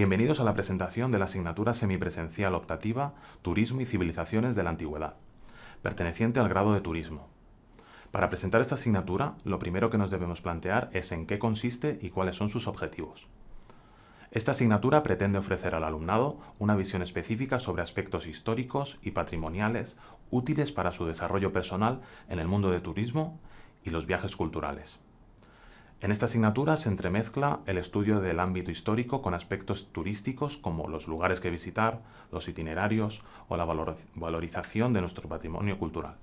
Bienvenidos a la presentación de la asignatura semipresencial optativa Turismo y Civilizaciones de la Antigüedad, perteneciente al grado de Turismo. Para presentar esta asignatura, lo primero que nos debemos plantear es en qué consiste y cuáles son sus objetivos. Esta asignatura pretende ofrecer al alumnado una visión específica sobre aspectos históricos y patrimoniales útiles para su desarrollo personal en el mundo de turismo y los viajes culturales. En esta asignatura se entremezcla el estudio del ámbito histórico con aspectos turísticos como los lugares que visitar, los itinerarios o la valorización de nuestro patrimonio cultural.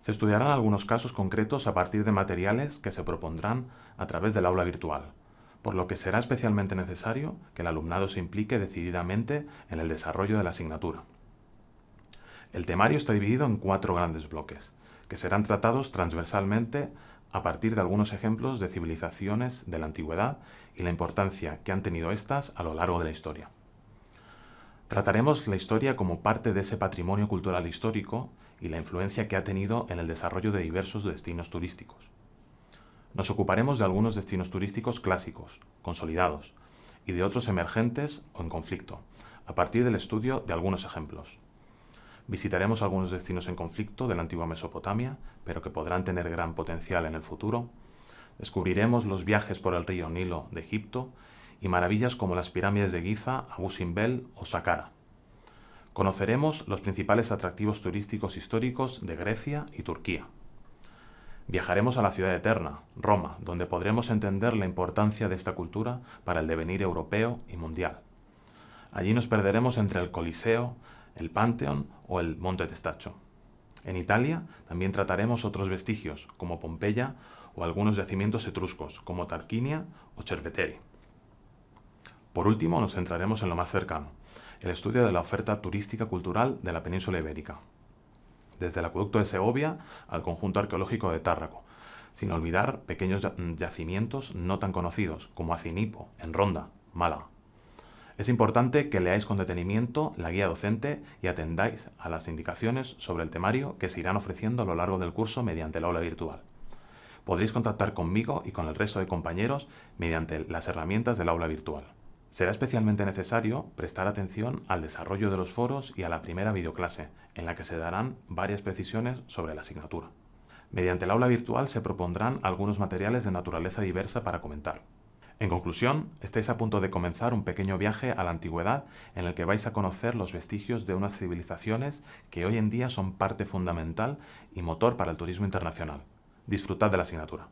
Se estudiarán algunos casos concretos a partir de materiales que se propondrán a través del aula virtual, por lo que será especialmente necesario que el alumnado se implique decididamente en el desarrollo de la asignatura. El temario está dividido en cuatro grandes bloques, que serán tratados transversalmente a partir de algunos ejemplos de civilizaciones de la antigüedad y la importancia que han tenido éstas a lo largo de la historia. Trataremos la historia como parte de ese patrimonio cultural histórico y la influencia que ha tenido en el desarrollo de diversos destinos turísticos. Nos ocuparemos de algunos destinos turísticos clásicos, consolidados, y de otros emergentes o en conflicto, a partir del estudio de algunos ejemplos. Visitaremos algunos destinos en conflicto de la antigua Mesopotamia, pero que podrán tener gran potencial en el futuro. Descubriremos los viajes por el río Nilo de Egipto y maravillas como las pirámides de Giza, Abu Simbel o Saqqara. Conoceremos los principales atractivos turísticos históricos de Grecia y Turquía. Viajaremos a la ciudad eterna, Roma, donde podremos entender la importancia de esta cultura para el devenir europeo y mundial. Allí nos perderemos entre el Coliseo, el Panteón o el Monte Testaccio. En Italia también trataremos otros vestigios, como Pompeya o algunos yacimientos etruscos, como Tarquinia o Cerveteri. Por último, nos centraremos en lo más cercano, el estudio de la oferta turística cultural de la península ibérica, desde el acueducto de Segovia al conjunto arqueológico de Tárraco, sin olvidar pequeños mm, yacimientos no tan conocidos como Acinipo, en Ronda, Málaga. Es importante que leáis con detenimiento la guía docente y atendáis a las indicaciones sobre el temario que se irán ofreciendo a lo largo del curso mediante el aula virtual. Podréis contactar conmigo y con el resto de compañeros mediante las herramientas del aula virtual. Será especialmente necesario prestar atención al desarrollo de los foros y a la primera videoclase, en la que se darán varias precisiones sobre la asignatura. Mediante el aula virtual se propondrán algunos materiales de naturaleza diversa para comentar. En conclusión, estáis a punto de comenzar un pequeño viaje a la antigüedad en el que vais a conocer los vestigios de unas civilizaciones que hoy en día son parte fundamental y motor para el turismo internacional. Disfrutad de la asignatura.